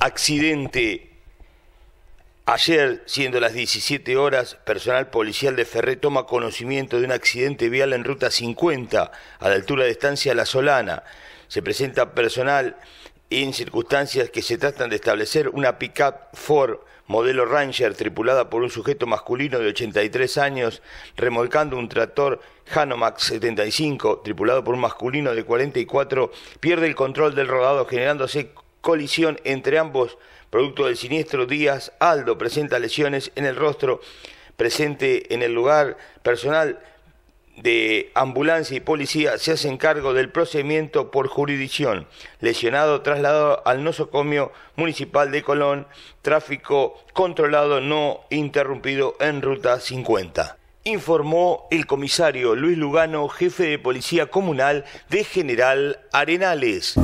Accidente. Ayer, siendo las 17 horas, personal policial de Ferré toma conocimiento de un accidente vial en ruta 50, a la altura de Estancia La Solana. Se presenta personal en circunstancias que se tratan de establecer una pickup Ford modelo Ranger tripulada por un sujeto masculino de 83 años remolcando un tractor Hanomax 75 tripulado por un masculino de 44 pierde el control del rodado generándose colisión entre ambos producto del siniestro Díaz Aldo presenta lesiones en el rostro presente en el lugar personal de ambulancia y policía se hacen cargo del procedimiento por jurisdicción. Lesionado trasladado al nosocomio municipal de Colón, tráfico controlado no interrumpido en ruta 50. Informó el comisario Luis Lugano, jefe de policía comunal de General Arenales.